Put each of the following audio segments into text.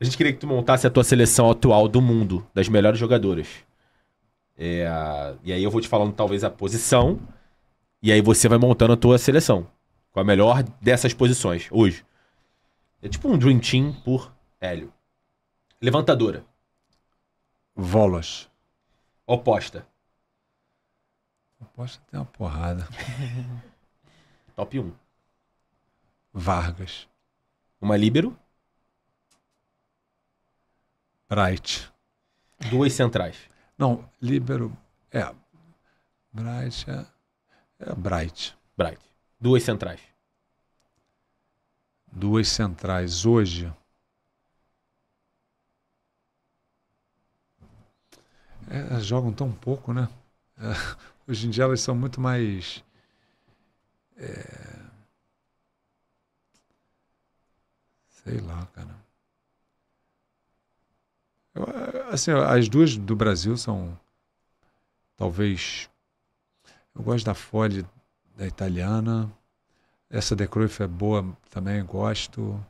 A gente queria que tu montasse a tua seleção atual do mundo, das melhores jogadoras. É, e aí eu vou te falando talvez a posição, e aí você vai montando a tua seleção. Com a melhor dessas posições, hoje. É tipo um Dream Team por Hélio. Levantadora. Volas. Oposta. Oposta tem uma porrada. Top 1. Vargas. Uma líbero. Bright. Duas centrais. Não, líbero. É. Bright é. é Bright. Bright. Duas centrais. Duas centrais hoje. É, jogam tão pouco, né? É, hoje em dia elas são muito mais. É... Sei lá, cara assim, as duas do Brasil são talvez. Eu gosto da Folha da italiana. Essa de Cruyff é boa também, gosto.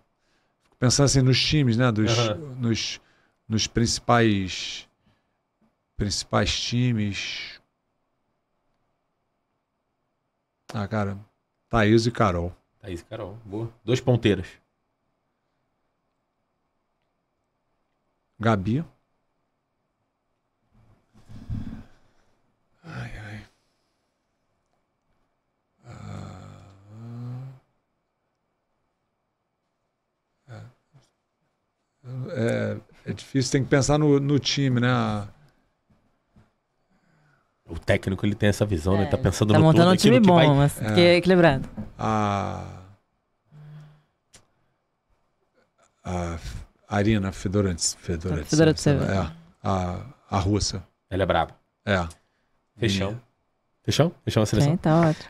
Pensar assim nos times, né? Dos, uhum. nos, nos principais principais times. Ah, cara, Thaís e Carol. Thaís e Carol, boa. Dois ponteiros. Gabi. É difícil, tem que pensar no, no time, né? O técnico ele tem essa visão, é, né? Ele tá é, pensando tá no montando um é time bom, vai... mas é. que é equilibrado. A... a Arina Fedorantes, Fedorantes, é, a, a russa. Ela é braba. É. Fechão. Fechão? Fechão a seleção? Sim, tá ótimo.